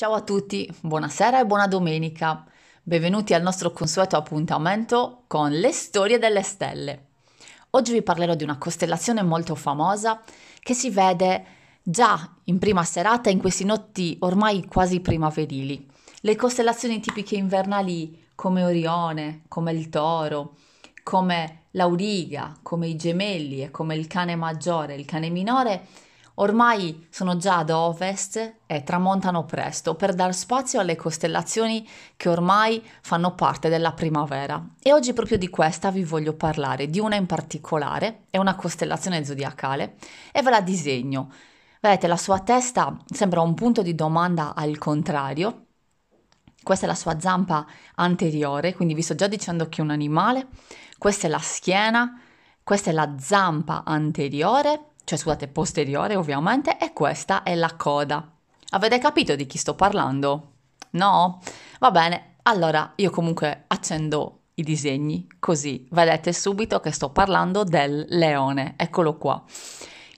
Ciao a tutti, buonasera e buona domenica. Benvenuti al nostro consueto appuntamento con le storie delle stelle. Oggi vi parlerò di una costellazione molto famosa che si vede già in prima serata in queste notti ormai quasi primaverili. Le costellazioni tipiche invernali come Orione, come il Toro, come l'Auriga, come i Gemelli e come il cane maggiore, il cane minore Ormai sono già ad ovest e tramontano presto per dar spazio alle costellazioni che ormai fanno parte della primavera. E oggi proprio di questa vi voglio parlare, di una in particolare, è una costellazione zodiacale e ve la disegno. Vedete, la sua testa sembra un punto di domanda al contrario. Questa è la sua zampa anteriore, quindi vi sto già dicendo che è un animale. Questa è la schiena, questa è la zampa anteriore cioè scusate, posteriore ovviamente, e questa è la coda. Avete capito di chi sto parlando? No? Va bene, allora io comunque accendo i disegni, così vedete subito che sto parlando del leone, eccolo qua.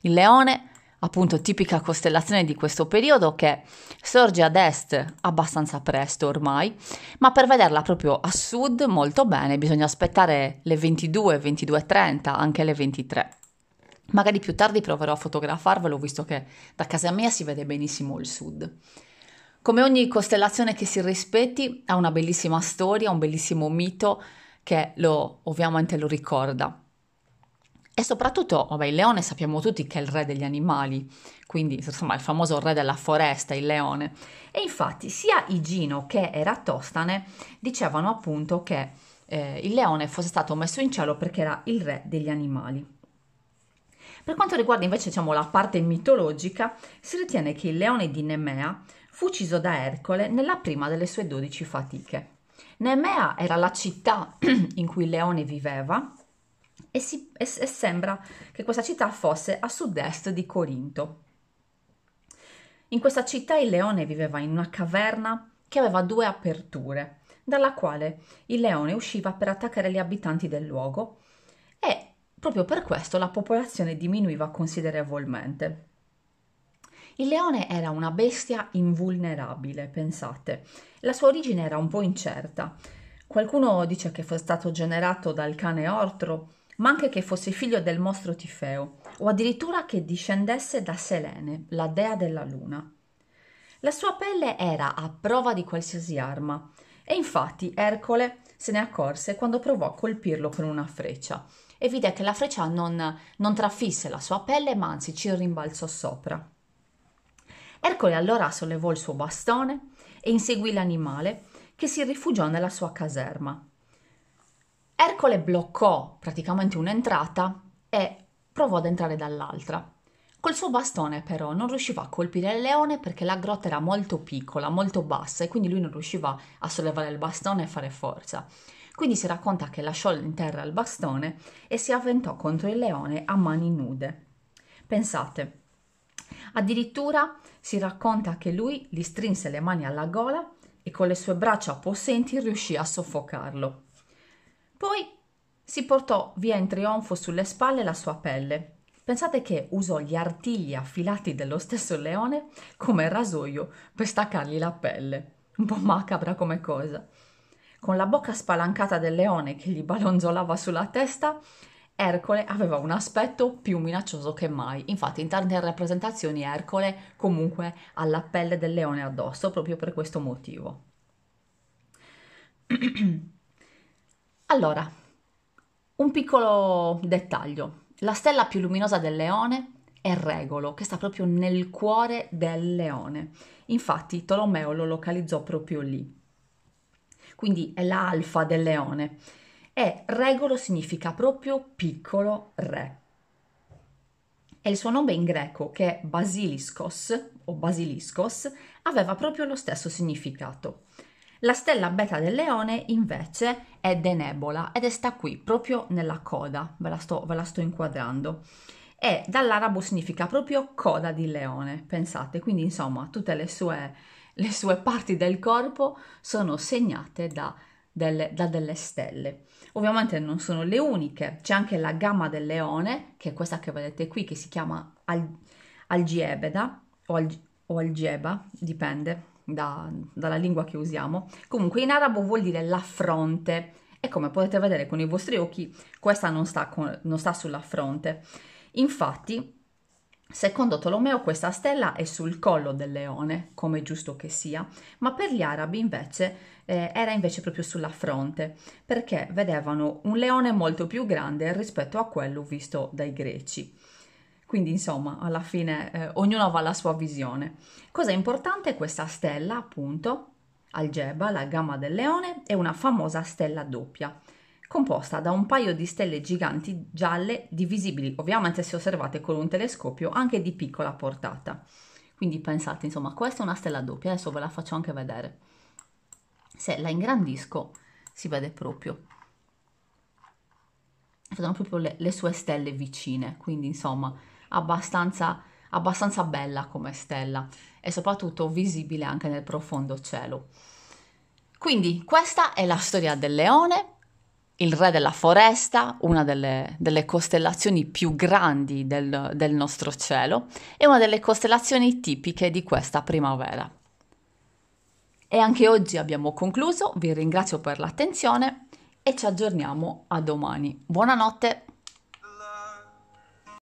Il leone appunto tipica costellazione di questo periodo che sorge ad est abbastanza presto ormai, ma per vederla proprio a sud molto bene bisogna aspettare le 22, 22.30, anche le 23. Magari più tardi proverò a fotografarvelo visto che da casa mia si vede benissimo il sud. Come ogni costellazione che si rispetti ha una bellissima storia, un bellissimo mito che lo, ovviamente lo ricorda. E soprattutto, vabbè, il leone sappiamo tutti che è il re degli animali, quindi insomma il famoso re della foresta, il leone. E infatti sia Igino che Eratostane dicevano appunto che eh, il leone fosse stato messo in cielo perché era il re degli animali. Per quanto riguarda invece diciamo, la parte mitologica, si ritiene che il leone di Nemea fu ucciso da Ercole nella prima delle sue dodici fatiche. Nemea era la città in cui il leone viveva e, si, e, e sembra che questa città fosse a sud-est di Corinto. In questa città il leone viveva in una caverna che aveva due aperture, dalla quale il leone usciva per attaccare gli abitanti del luogo Proprio per questo la popolazione diminuiva considerevolmente. Il leone era una bestia invulnerabile, pensate. La sua origine era un po' incerta. Qualcuno dice che fosse stato generato dal cane ortro, ma anche che fosse figlio del mostro Tifeo, o addirittura che discendesse da Selene, la dea della luna. La sua pelle era a prova di qualsiasi arma, e infatti Ercole se ne accorse quando provò a colpirlo con una freccia e vide che la freccia non, non trafisse la sua pelle, ma anzi ci rimbalzò sopra. Ercole allora sollevò il suo bastone e inseguì l'animale, che si rifugiò nella sua caserma. Ercole bloccò praticamente un'entrata e provò ad entrare dall'altra. Col suo bastone però non riusciva a colpire il leone perché la grotta era molto piccola, molto bassa e quindi lui non riusciva a sollevare il bastone e fare forza. Quindi si racconta che lasciò in terra il bastone e si avventò contro il leone a mani nude. Pensate, addirittura si racconta che lui gli strinse le mani alla gola e con le sue braccia possenti riuscì a soffocarlo. Poi si portò via in trionfo sulle spalle la sua pelle. Pensate che usò gli artigli affilati dello stesso leone come rasoio per staccargli la pelle. Un po' macabra come cosa. Con la bocca spalancata del leone che gli balonzolava sulla testa, Ercole aveva un aspetto più minaccioso che mai. Infatti, in tante rappresentazioni Ercole comunque ha la pelle del leone addosso proprio per questo motivo. allora, un piccolo dettaglio. La stella più luminosa del leone è Regolo, che sta proprio nel cuore del leone. Infatti, Tolomeo lo localizzò proprio lì quindi è l'alfa del leone. E regolo significa proprio piccolo re. E il suo nome in greco, che è Basiliskos o Basiliskos, aveva proprio lo stesso significato. La stella beta del leone invece è Denebola ed è sta qui, proprio nella coda, ve la sto, ve la sto inquadrando. E dall'arabo significa proprio coda di leone, pensate, quindi insomma tutte le sue le sue parti del corpo sono segnate da delle, da delle stelle. Ovviamente non sono le uniche, c'è anche la gamma del leone, che è questa che vedete qui, che si chiama Al- Algiebeda o, Al- o Algeba, dipende da, dalla lingua che usiamo. Comunque in arabo vuol dire la fronte e come potete vedere con i vostri occhi questa non sta, con, non sta sulla fronte. Infatti Secondo Tolomeo questa stella è sul collo del leone, come giusto che sia, ma per gli arabi invece eh, era invece proprio sulla fronte, perché vedevano un leone molto più grande rispetto a quello visto dai greci. Quindi insomma, alla fine eh, ognuno aveva la sua visione. Cosa importante è questa stella, appunto, Algeba, la gamma del leone, è una famosa stella doppia composta da un paio di stelle giganti gialle divisibili ovviamente se osservate con un telescopio anche di piccola portata. Quindi pensate, insomma, questa è una stella doppia, adesso ve la faccio anche vedere. Se la ingrandisco si vede proprio. Sono proprio le, le sue stelle vicine, quindi insomma abbastanza abbastanza bella come stella e soprattutto visibile anche nel profondo cielo. Quindi questa è la storia del leone, il re della foresta, una delle, delle costellazioni più grandi del, del nostro cielo e una delle costellazioni tipiche di questa primavera. E anche oggi abbiamo concluso, vi ringrazio per l'attenzione e ci aggiorniamo a domani. Buonanotte!